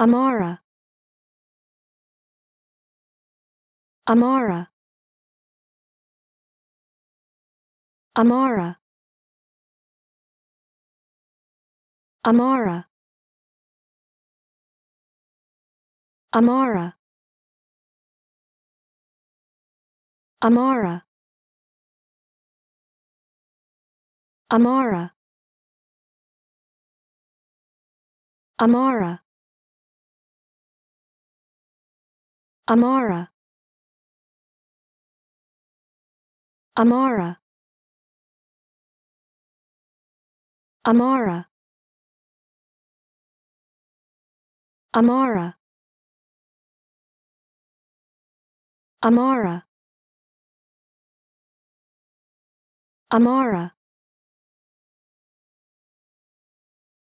Amara Amara Amara Amara Amara Amara Amara Amara Amara Amara Amara Amara Amara Amara